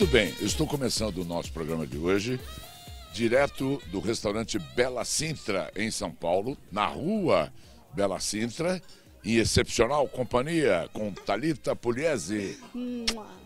Muito bem, estou começando o nosso programa de hoje direto do restaurante Bela Sintra, em São Paulo, na rua Bela Sintra em excepcional companhia com Talita Pugliese.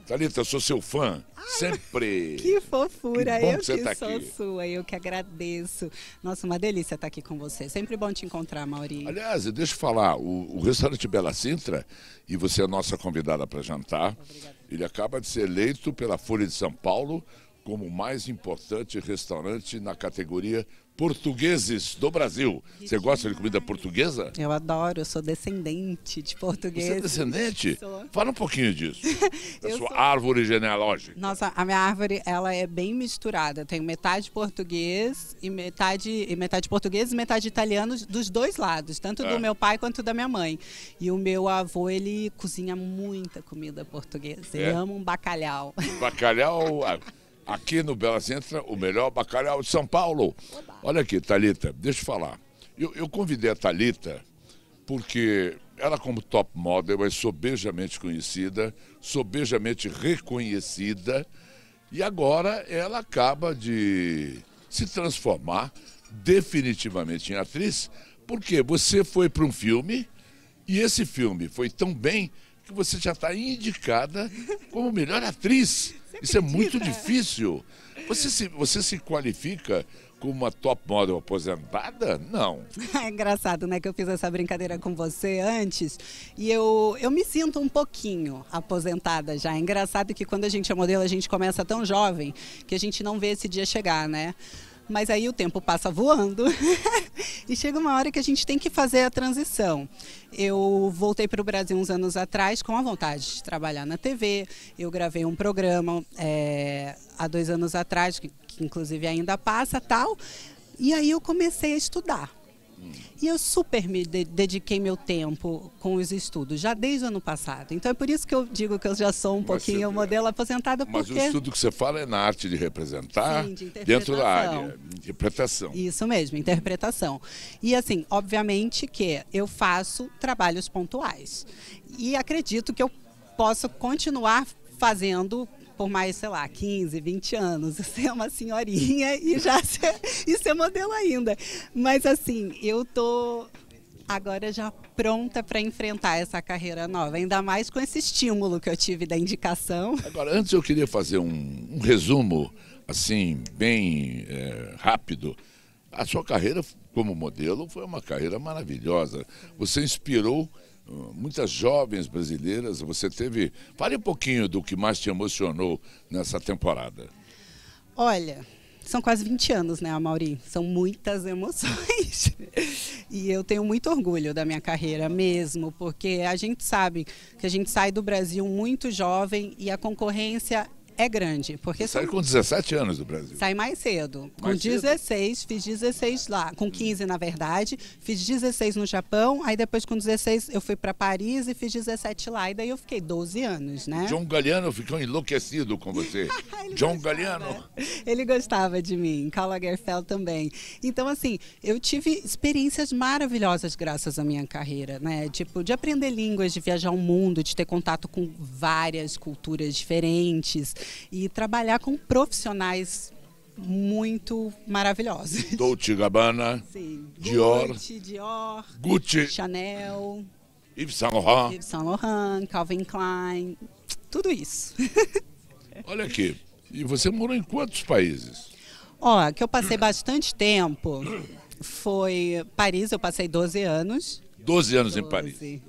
Talita, eu sou seu fã, sempre. Que fofura, que eu que, que tá sou aqui. sua, eu que agradeço. Nossa, uma delícia estar tá aqui com você. Sempre bom te encontrar, Maurício. Aliás, deixa eu falar, o, o restaurante Bela Sintra, e você é nossa convidada para jantar, Obrigada. ele acaba de ser eleito pela Folha de São Paulo como o mais importante restaurante na categoria portugueses do Brasil. Você gosta de comida portuguesa? Eu adoro, eu sou descendente de português. Você é descendente? Sou. Fala um pouquinho disso. A sua sou... árvore genealógica. Nossa, a minha árvore, ela é bem misturada. Eu tenho metade português e metade, e metade português e metade italiano dos dois lados, tanto é. do meu pai quanto da minha mãe. E o meu avô, ele cozinha muita comida portuguesa. Ele é? ama um bacalhau. Bacalhau... Ah, aqui no Belas entra o melhor bacalhau de São Paulo. Olha aqui, Talita, deixa eu falar. Eu, eu convidei a Talita porque ela como top model é sobejamente conhecida, sobejamente reconhecida e agora ela acaba de se transformar definitivamente em atriz, porque você foi para um filme e esse filme foi tão bem que você já está indicada como melhor atriz isso é muito difícil. Você se, você se qualifica como uma top model aposentada? Não. É engraçado, né, que eu fiz essa brincadeira com você antes. E eu, eu me sinto um pouquinho aposentada já. É engraçado que quando a gente é modelo, a gente começa tão jovem que a gente não vê esse dia chegar, né? Mas aí o tempo passa voando e chega uma hora que a gente tem que fazer a transição. Eu voltei para o Brasil uns anos atrás com a vontade de trabalhar na TV. Eu gravei um programa é, há dois anos atrás, que, que inclusive ainda passa tal. E aí eu comecei a estudar e eu super me dediquei meu tempo com os estudos, já desde o ano passado. Então é por isso que eu digo que eu já sou um mas pouquinho você, é. modelo aposentado Mas porque... o estudo que você fala é na arte de representar Sim, de dentro da área, interpretação. Isso mesmo, interpretação. E assim, obviamente que eu faço trabalhos pontuais. E acredito que eu posso continuar fazendo por mais, sei lá, 15, 20 anos, ser é uma senhorinha e já ser, e é modelo ainda. Mas assim, eu tô agora já pronta para enfrentar essa carreira nova, ainda mais com esse estímulo que eu tive da indicação. Agora, antes eu queria fazer um, um resumo, assim, bem é, rápido. A sua carreira como modelo foi uma carreira maravilhosa. Você inspirou muitas jovens brasileiras. Você teve. Fale um pouquinho do que mais te emocionou nessa temporada. Olha, são quase 20 anos, né, Amauri? São muitas emoções. E eu tenho muito orgulho da minha carreira mesmo, porque a gente sabe que a gente sai do Brasil muito jovem e a concorrência é grande. Porque sai com 17 anos do Brasil. Sai mais cedo. Mais com 16, cedo. fiz 16 lá. Com 15, na verdade. Fiz 16 no Japão. Aí depois, com 16, eu fui para Paris e fiz 17 lá. E daí eu fiquei 12 anos, né? John Galiano ficou enlouquecido com você. John gostava. Ele gostava de mim. Karl Lagerfeld também. Então, assim, eu tive experiências maravilhosas graças à minha carreira, né? Tipo, de aprender línguas, de viajar o mundo, de ter contato com várias culturas diferentes e trabalhar com profissionais muito maravilhosos. Dolce Gabbana, Sim. Dior, Gucci, Dior, Gucci, Chanel, Yves Saint Laurent, Yves Saint Laurent, Calvin Klein, tudo isso. Olha aqui, e você morou em quantos países? Ó, que eu passei bastante tempo foi Paris, eu passei 12 anos. 12 anos 12. em Paris.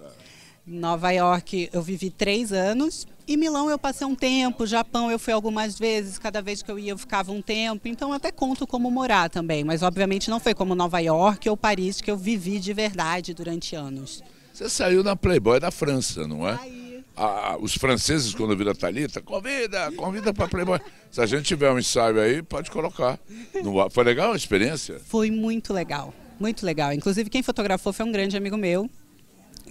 Nova York, eu vivi três anos. E Milão eu passei um tempo, Japão eu fui algumas vezes, cada vez que eu ia eu ficava um tempo, então até conto como morar também, mas obviamente não foi como Nova York ou Paris que eu vivi de verdade durante anos. Você saiu na Playboy da França, não é? Aí. Ah, os franceses, quando viram a Thalita, convida, convida para Playboy. Se a gente tiver um ensaio aí, pode colocar. Foi legal a experiência? Foi muito legal, muito legal. Inclusive, quem fotografou foi um grande amigo meu,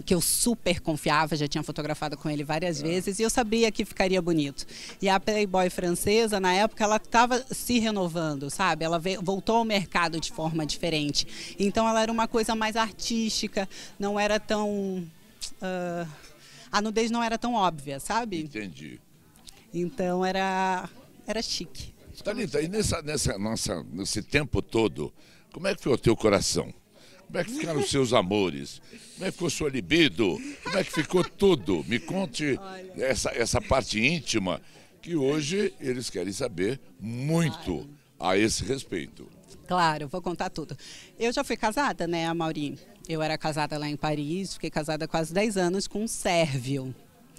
que eu super confiava, já tinha fotografado com ele várias ah. vezes, e eu sabia que ficaria bonito. E a Playboy francesa, na época, ela estava se renovando, sabe? Ela veio, voltou ao mercado de forma diferente. Então ela era uma coisa mais artística, não era tão. Uh, a nudez não era tão óbvia, sabe? Entendi. Então era, era chique. Thalita, e nessa, nessa nossa, nesse tempo todo, como é que foi o teu coração? Como é que ficaram os seus amores? Como é que ficou sua libido? Como é que ficou tudo? Me conte essa, essa parte íntima que hoje eles querem saber muito a esse respeito. Claro, vou contar tudo. Eu já fui casada, né, Maurim? Eu era casada lá em Paris, fiquei casada quase 10 anos com um sérvio.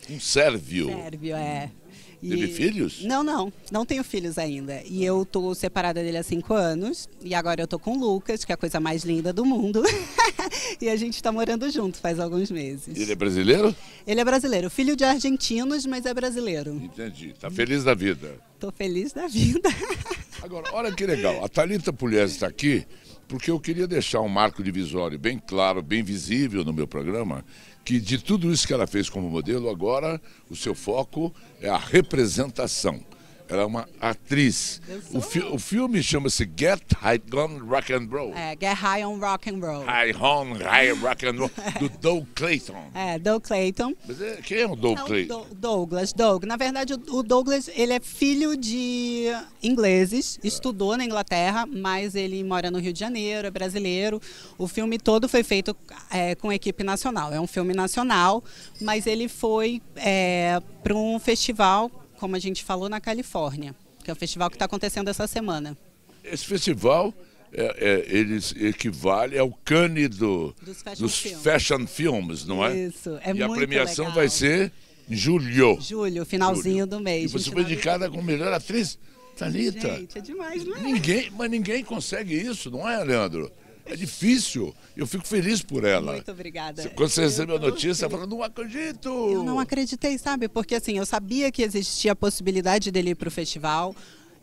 Um sérvio? Sérvio, é. Hum. E... Teve filhos? Não, não. Não tenho filhos ainda. E eu tô separada dele há cinco anos. E agora eu tô com o Lucas, que é a coisa mais linda do mundo. e a gente tá morando junto faz alguns meses. Ele é brasileiro? Ele é brasileiro. Filho de argentinos, mas é brasileiro. Entendi. Tá feliz da vida. Tô feliz da vida. agora, olha que legal. A Thalita Pugliese está aqui porque eu queria deixar um marco divisório bem claro, bem visível no meu programa, que de tudo isso que ela fez como modelo, agora o seu foco é a representação. Ela é uma atriz. O, fi o, filme chama-se Get High on Rock and Roll. É, Get High on Rock and Roll. High on High Rock and Roll, do Doug Clayton. É, Doug Clayton. Mas é, quem é o Doug é Clayton? Do Douglas, Doug. Na verdade, o Douglas, ele é filho de ingleses, é. estudou na Inglaterra, mas ele mora no Rio de Janeiro, é brasileiro. O filme todo foi feito é, com equipe nacional. É um filme nacional, mas ele foi é, para um festival como a gente falou, na Califórnia, que é o festival que está acontecendo essa semana. Esse festival é, é, eles equivale ao Cannes do, dos, fashion, films. fashion films, não é? Isso, é e muito E a premiação legal. vai ser em julho. Julho, finalzinho julho. do mês. E você foi indicada como melhor atriz, Thalita. Gente, é demais, não é? Ninguém, mas ninguém consegue isso, não é, Leandro? É difícil. Eu fico feliz por ela. Muito obrigada. Quando você eu recebeu a notícia, feliz. falando, não acredito. Eu não acreditei, sabe? Porque assim, eu sabia que existia a possibilidade dele ir para o festival.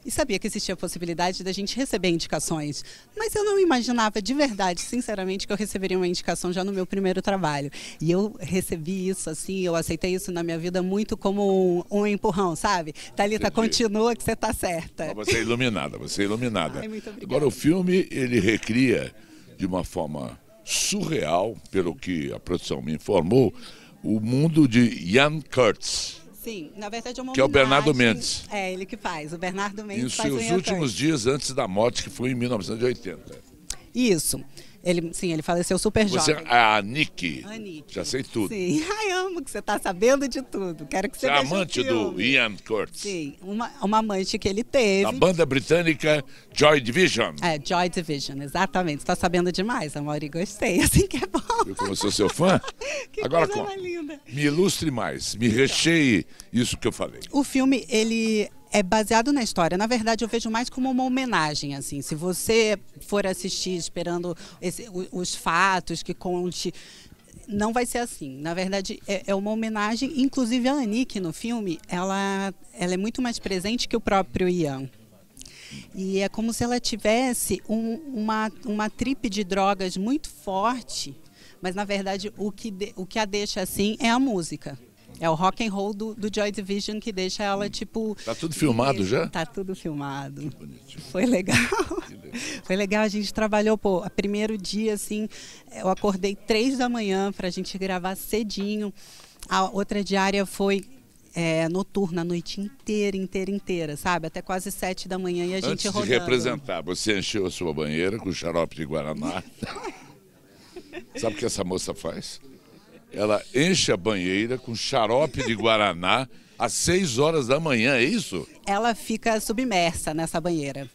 E sabia que existia a possibilidade da gente receber indicações. Mas eu não imaginava de verdade, sinceramente, que eu receberia uma indicação já no meu primeiro trabalho. E eu recebi isso, assim, eu aceitei isso na minha vida muito como um, um empurrão, sabe? Thalita, Entendi. continua que você está certa. você é iluminada, você é iluminada. Ai, muito Agora, o filme, ele recria de uma forma surreal, pelo que a produção me informou, o mundo de Jan Kurtz. Sim, na verdade é uma Que é o Bernardo Mendes. É, ele que faz, o Bernardo Mendes. Em seus últimos dias antes da morte, que foi em 1980. Isso. Ele, sim, ele faleceu super você, jovem. É a Nick. A Nick. Já sei tudo. Sim, ai, amo que você está sabendo de tudo. Quero que você, você é amante do Ian Curtis. Sim, uma, uma amante que ele teve. a banda britânica Joy Division. É, Joy Division, exatamente. Você está sabendo demais, Amaury. Gostei, assim que é bom. Eu como sou seu fã. que Agora, coisa com... linda. me ilustre mais, me então. recheie isso que eu falei. O filme, ele é baseado na história. Na verdade, eu vejo mais como uma homenagem, assim. Se você for assistir esperando esse, os fatos que conte não vai ser assim. Na verdade, é, é uma homenagem. Inclusive, a Anique, no filme, ela, ela é muito mais presente que o próprio Ian. E é como se ela tivesse um, uma, uma tripe de drogas muito forte, mas, na verdade, o que, de, o que a deixa assim é a música. É o rock and roll do, do Joy Division que deixa ela hum. tipo. Tá tudo filmado e, já? Tá tudo filmado. Que Foi legal. legal. Foi legal. A gente trabalhou, pô, primeiro dia assim, eu acordei três da manhã para a gente gravar cedinho. A outra diária foi é, noturna a noite inteira, inteira, inteira, sabe? Até quase sete da manhã e a gente rodando. representar, você encheu a sua banheira com xarope de guaraná. sabe o que essa moça faz? ela enche a banheira com xarope de guaraná às 6 horas da manhã, é isso? Ela fica submersa nessa banheira.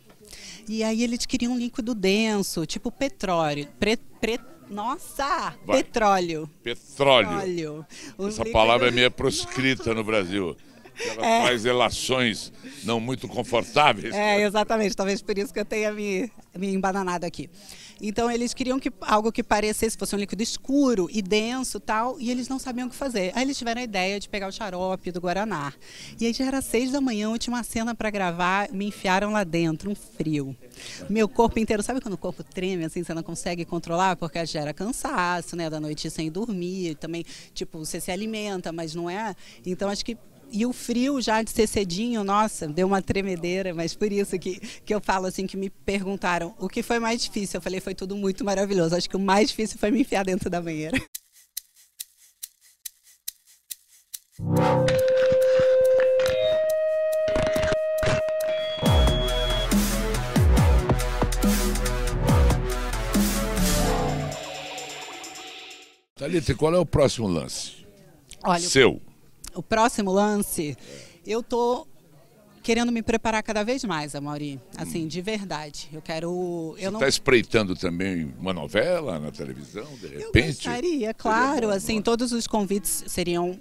E aí eles queriam um líquido denso, tipo petróleo. Pre, pre, nossa! Vai. Petróleo. Petróleo. petróleo. Essa palavra é meio proscrita no Brasil. Ela é. faz relações não muito confortáveis. É, exatamente. Talvez por isso que eu tenha me, me embananado aqui. Então eles queriam que algo que parecesse fosse um líquido escuro e denso tal, e eles não sabiam o que fazer. Aí eles tiveram a ideia de pegar o xarope do Guaraná. E aí já era seis da manhã, eu tinha uma cena para gravar, me enfiaram lá dentro, um frio. Meu corpo inteiro, sabe quando o corpo treme assim, você não consegue controlar? Porque gera cansaço, né? Da noite sem dormir, também, tipo, você se alimenta, mas não é. Então acho que e o frio já de ser cedinho, nossa, deu uma tremedeira, mas por isso que, que eu falo assim, que me perguntaram o que foi mais difícil. Eu falei, foi tudo muito maravilhoso. Acho que o mais difícil foi me enfiar dentro da banheira. Thalita, qual é o próximo lance? Olha, Seu o próximo lance, eu tô querendo me preparar cada vez mais, Amauri. Assim, hum. de verdade. Eu quero. Você está não... Tá espreitando também uma novela na televisão, de repente? Eu gostaria, claro. Bom, assim, todos os convites seriam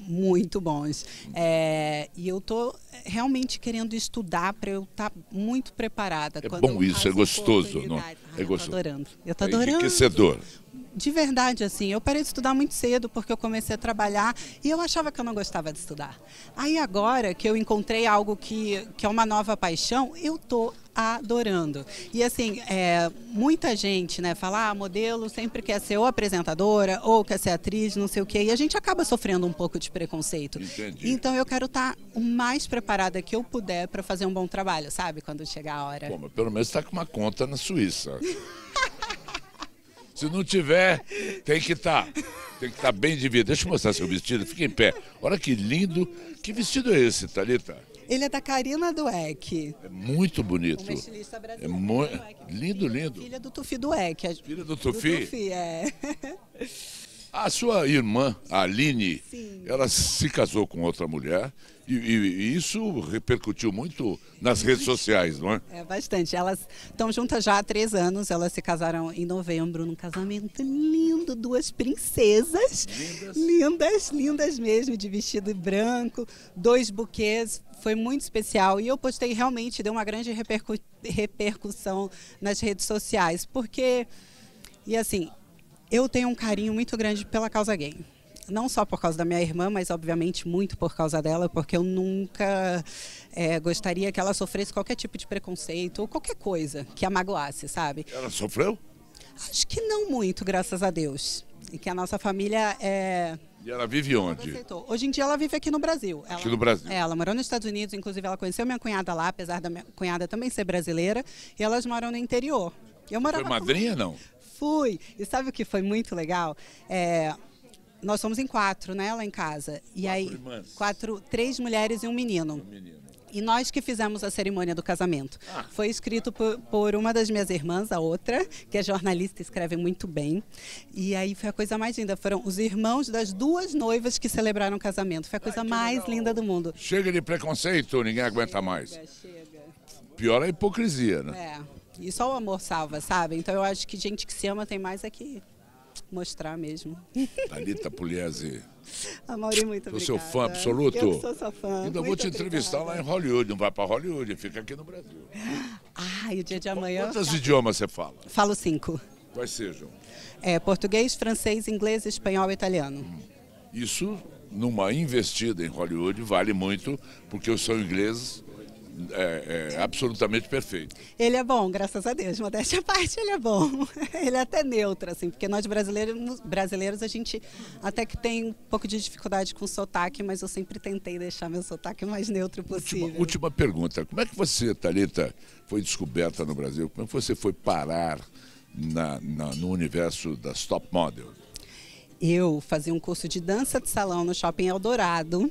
muito bons. É, e eu tô realmente querendo estudar para eu estar tá muito preparada. É bom isso, é gostoso. Não? É gostoso. Ah, é eu tô adorando. Eu tô é adorando. Enriquecedor de verdade, assim, eu parei de estudar muito cedo porque eu comecei a trabalhar e eu achava que eu não gostava de estudar. Aí agora que eu encontrei algo que, que é uma nova paixão, eu tô adorando. E assim, é, muita gente, né, fala, ah, modelo sempre quer ser ou apresentadora ou quer ser atriz, não sei o quê, e a gente acaba sofrendo um pouco de preconceito. Entendi. Então eu quero estar tá o mais preparada que eu puder para fazer um bom trabalho, sabe, quando chegar a hora. Bom, mas pelo menos está com uma conta na Suíça. Se não tiver, tem que estar. Tá. Tem que estar tá bem de vida. Deixa eu mostrar seu vestido. Fica em pé. Olha que lindo. Que vestido é esse, Thalita? Ele é da Karina Dueck. É muito bonito. estilista brasileiro. É né? Lindo, lindo. Filha do Tufi Dueck. Filha do Tufi? Do Tufi, é. A sua irmã, a Aline, Sim. ela se casou com outra mulher e, e, e, isso repercutiu muito nas redes sociais, não é? É, bastante. Elas estão juntas já há três anos, elas se casaram em novembro num casamento lindo, duas princesas. Lindas. Lindas, lindas mesmo, de vestido branco, dois buquês. Foi muito especial e eu postei realmente, deu uma grande repercu repercussão nas redes sociais, porque, e assim, eu tenho um carinho muito grande pela causa gay não só por causa da minha irmã, mas obviamente muito por causa dela, porque eu nunca é, gostaria que ela sofresse qualquer tipo de preconceito ou qualquer coisa que a magoasse, sabe? Ela sofreu? Acho que não muito, graças a Deus. E que a nossa família é. E ela vive onde? Hoje em dia ela vive aqui no Brasil. Ela, aqui no Brasil. É, ela morou nos Estados Unidos, inclusive ela conheceu minha cunhada lá, apesar da minha cunhada também ser brasileira, e elas moram no interior. Eu morava Foi madrinha, com... não? Fui. E sabe o que foi muito legal? É, nós somos em quatro, né, lá em casa. E quatro aí, irmãs. quatro, três mulheres e um menino. Um menino. E nós que fizemos a cerimônia do casamento. Ah. Foi escrito por, por, uma das minhas irmãs, a outra, que é jornalista e escreve muito bem. E aí foi a coisa mais linda. Foram os irmãos das duas noivas que celebraram o casamento. Foi a coisa Ai, mais legal. linda do mundo. Chega de preconceito, ninguém chega, aguenta mais. Chega. Pior é a hipocrisia, né? É. E só o amor salva, sabe? Então eu acho que gente que se ama tem mais aqui. É mostrar mesmo. Thalita Pugliese. Amaury, muito obrigada. Sou seu fã absoluto. Eu sou sua fã. Ainda muito vou te entrevistar lá em Hollywood. Não vai para Hollywood, fica aqui no Brasil. Ah, e o dia de amanhã... Quantos tá... idiomas você fala? Falo cinco. Quais sejam? É, português, francês, inglês, espanhol e italiano. Hum. Isso, numa investida em Hollywood, vale muito, porque eu sou inglês é, é, absolutamente perfeito. Ele é bom, graças a Deus. Modéstia à parte, ele é bom. Ele é até neutro, assim, porque nós brasileiros, brasileiros a gente até que tem um pouco de dificuldade com sotaque, mas eu sempre tentei deixar meu sotaque o mais neutro possível. Última, última pergunta. Como é que você, Thalita, foi descoberta no Brasil? Como é que você foi parar na, na, no universo das top models? Eu fazia um curso de dança de salão no Shopping Eldorado.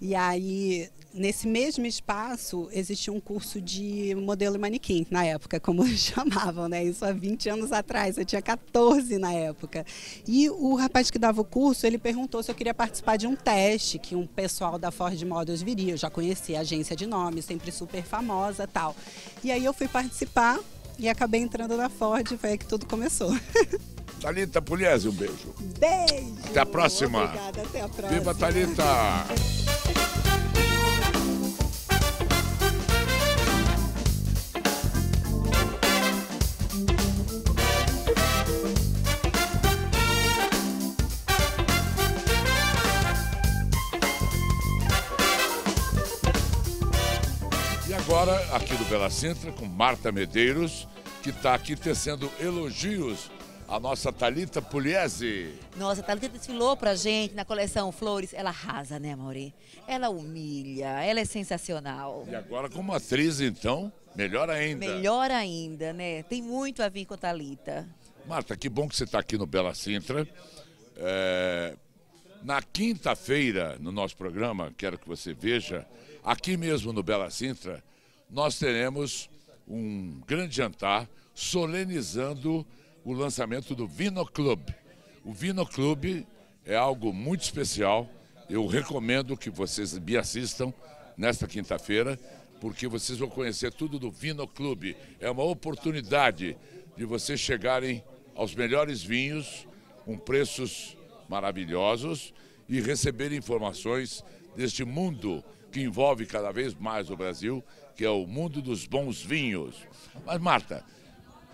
E aí nesse mesmo espaço existia um curso de modelo e manequim, na época, como chamavam, né? Isso há 20 anos atrás, eu tinha 14 na época. E o rapaz que dava o curso, ele perguntou se eu queria participar de um teste que um pessoal da Ford Models viria. Eu já conhecia a agência de nome, sempre super famosa tal. E aí eu fui participar e acabei entrando na Ford, foi aí que tudo começou. Thalita Pugliese, um beijo. Beijo! Até a próxima! Obrigada, até a próxima. Viva, Thalita! aqui do Bela Sintra com Marta Medeiros, que está aqui tecendo elogios à nossa Talita Pugliese. Nossa, a Thalita desfilou pra gente na coleção Flores. Ela arrasa, né, Mauri? Ela humilha, ela é sensacional. E agora como atriz, então, melhor ainda. Melhor ainda, né? Tem muito a vir com a Thalita. Marta, que bom que você está aqui no Bela Sintra. É... Na quinta-feira, no nosso programa, quero que você veja, aqui mesmo no Bela Sintra, nós teremos um grande jantar solenizando o lançamento do Vino Club. O Vino Club é algo muito especial. Eu recomendo que vocês me assistam nesta quinta-feira, porque vocês vão conhecer tudo do Vino Club. É uma oportunidade de vocês chegarem aos melhores vinhos, com preços maravilhosos e receber informações deste mundo que envolve cada vez mais o Brasil, que é o mundo dos bons vinhos. Mas, Marta,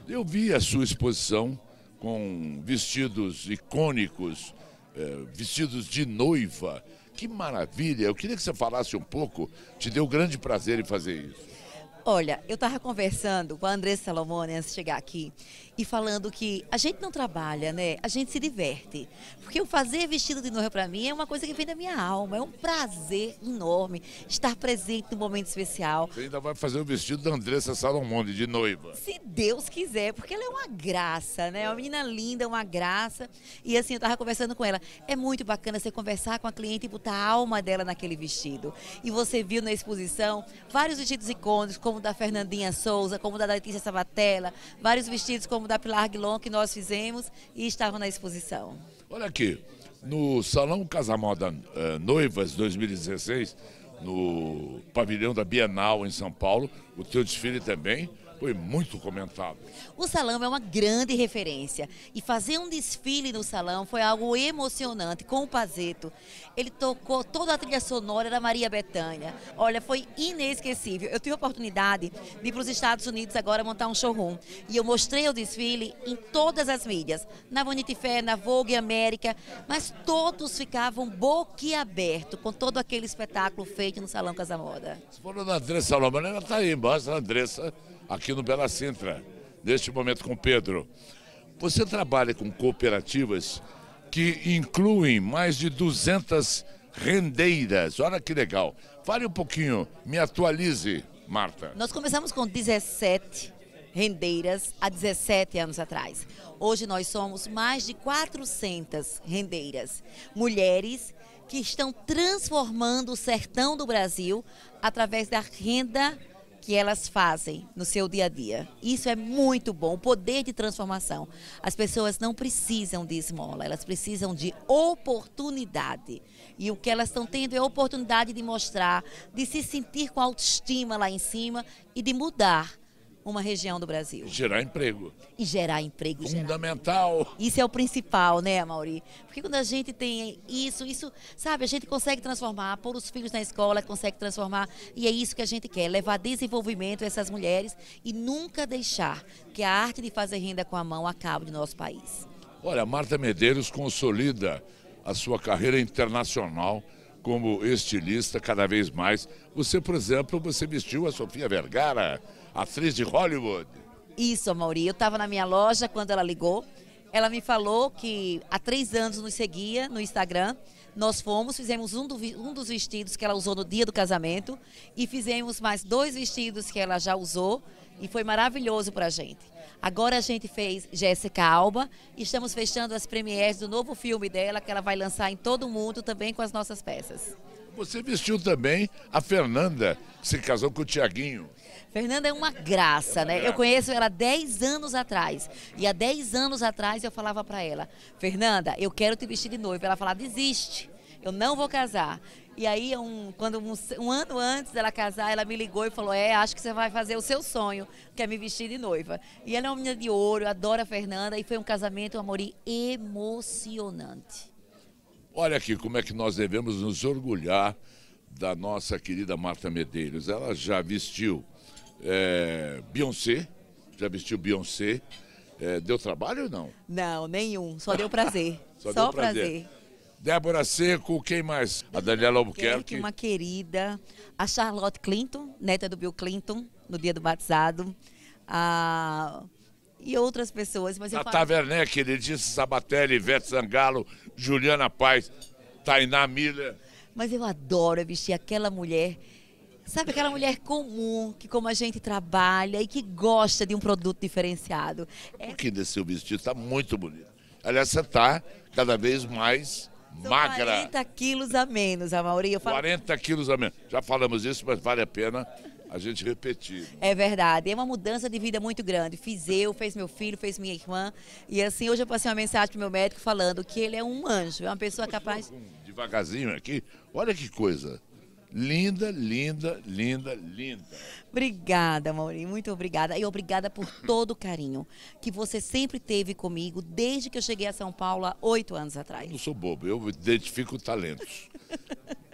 eu vi a sua exposição com vestidos icônicos, eh, vestidos de noiva. Que maravilha! Eu queria que você falasse um pouco. Te deu grande prazer em fazer isso. Olha, eu estava conversando com a Andressa Salomone antes de chegar aqui e falando que a gente não trabalha, né? A gente se diverte. Porque o fazer vestido de noiva para mim é uma coisa que vem da minha alma, é um prazer enorme estar presente num momento especial. Você ainda vai fazer o vestido da Andressa Salomonde de noiva. Se Deus quiser, porque ela é uma graça, né? É uma menina linda, uma graça. E assim, eu tava conversando com ela. É muito bacana você conversar com a cliente e botar a alma dela naquele vestido. E você viu na exposição vários vestidos icônicos, como o da Fernandinha Souza, como o da Letícia Sabatella, vários vestidos como como da Pilar Guilon, que nós fizemos e estavam na exposição. Olha aqui, no Salão Casamoda eh, Noivas 2016, no pavilhão da Bienal em São Paulo, o teu desfile também foi muito comentado. O salão é uma grande referência. E fazer um desfile no salão foi algo emocionante com o Pazeto. Ele tocou toda a trilha sonora da Maria Bethânia. Olha, foi inesquecível. Eu tive a oportunidade de ir para os Estados Unidos agora montar um showroom. E eu mostrei o desfile em todas as mídias. Na Bonita Fé, na Vogue América. Mas todos ficavam boquiaberto com todo aquele espetáculo feito no Salão Casa Moda. Se for na Andressa Lomana, ela está aí embaixo, a Andressa aqui no Bela Sintra, neste momento com o Pedro. Você trabalha com cooperativas que incluem mais de 200 rendeiras. Olha que legal. Fale um pouquinho, me atualize, Marta. Nós começamos com 17 rendeiras há 17 anos atrás. Hoje nós somos mais de 400 rendeiras, mulheres que estão transformando o sertão do Brasil através da renda que elas fazem no seu dia a dia. Isso é muito bom, o poder de transformação. As pessoas não precisam de esmola, elas precisam de oportunidade. E o que elas estão tendo é a oportunidade de mostrar, de se sentir com autoestima lá em cima e de mudar uma região do Brasil. Gerar emprego. E gerar emprego. Fundamental. Gerar... Isso é o principal, né, Mauri? Porque quando a gente tem isso, isso, sabe, a gente consegue transformar, pôr os filhos na escola, consegue transformar. E é isso que a gente quer, levar desenvolvimento a essas mulheres e nunca deixar que a arte de fazer renda com a mão acabe no nosso país. Olha, Marta Medeiros consolida a sua carreira internacional como estilista cada vez mais. Você, por exemplo, você vestiu a Sofia Vergara, atriz de Hollywood. Isso, Mauri. Eu estava na minha loja quando ela ligou. Ela me falou que há três anos nos seguia no Instagram. Nós fomos, fizemos um, do, um dos vestidos que ela usou no dia do casamento e fizemos mais dois vestidos que ela já usou e foi maravilhoso para a gente. Agora a gente fez Jéssica Alba e estamos fechando as premières do novo filme dela que ela vai lançar em todo o mundo também com as nossas peças. Você vestiu também a Fernanda, que se casou com o Tiaguinho. Fernanda é uma graça, né? Eu conheço ela 10 anos atrás. E há 10 anos atrás eu falava para ela, Fernanda, eu quero te vestir de noiva. Ela falava, desiste, eu não vou casar. E aí, um, quando um, um, ano antes dela casar, ela me ligou e falou: É, acho que você vai fazer o seu sonho, que é me vestir de noiva. E ela é uma menina de ouro, adora a Fernanda, e foi um casamento, um amor emocionante. Olha aqui como é que nós devemos nos orgulhar da nossa querida Marta Medeiros. Ela já vestiu é, Beyoncé, já vestiu Beyoncé. É, deu trabalho ou não? Não, nenhum. Só deu prazer. Só, Só deu prazer. prazer. Débora Seco, quem mais? A Daniela Albuquerque. Uma querida. A Charlotte Clinton, neta do Bill Clinton, no dia do batizado. A e outras pessoas. Mas eu a falo... ele disse Sabatelli, Ivete Zangalo, Juliana Paz, Tainá Miller. Mas eu adoro vestir aquela mulher, sabe aquela mulher comum, que como a gente trabalha e que gosta de um produto diferenciado. É... Um pouquinho desse seu vestido, está muito bonito. Aliás, você está cada vez mais São magra. 40 quilos a menos, a maioria. Falo... 40 quilos a menos. Já falamos isso, mas vale a pena a gente repetir. Né? É verdade, é uma mudança de vida muito grande. Fiz eu, fez meu filho, fez minha irmã. E assim, hoje eu passei uma mensagem pro meu médico falando que ele é um anjo, é uma pessoa capaz. Devagarzinho aqui, olha que coisa. Linda, linda, linda, linda. Obrigada, Maurinho, muito obrigada. E obrigada por todo o carinho que você sempre teve comigo desde que eu cheguei a São Paulo há oito anos atrás. Eu não sou bobo, eu identifico talentos.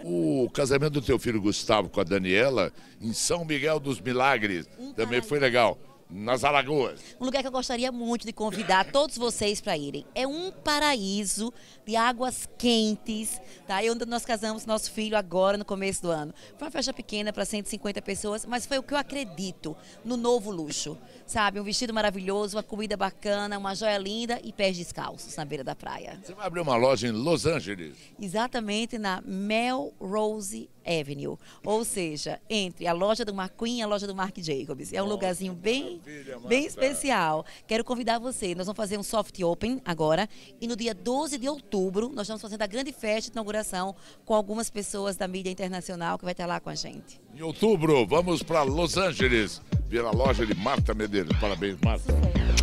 O casamento do teu filho Gustavo com a Daniela, em São Miguel dos Milagres, também foi legal nas Alagoas. Um lugar que eu gostaria muito de convidar todos vocês para irem. É um paraíso de águas quentes, tá? E onde nós casamos nosso filho agora no começo do ano. Foi uma festa pequena para 150 pessoas, mas foi o que eu acredito no novo luxo, sabe? Um vestido maravilhoso, uma comida bacana, uma joia linda e pés descalços na beira da praia. Você vai abrir uma loja em Los Angeles? Exatamente na Melrose Avenue, ou seja, entre a loja do Marquinhos e a loja do Mark Jacobs. É um Nossa, lugarzinho bem, bem especial. Quero convidar você. Nós vamos fazer um soft open agora e no dia 12 de outubro nós estamos fazendo a grande festa de inauguração com algumas pessoas da mídia internacional que vai estar lá com a gente. Em outubro, vamos para Los Angeles, ver a loja de Marta Medeiros. Parabéns, Marta.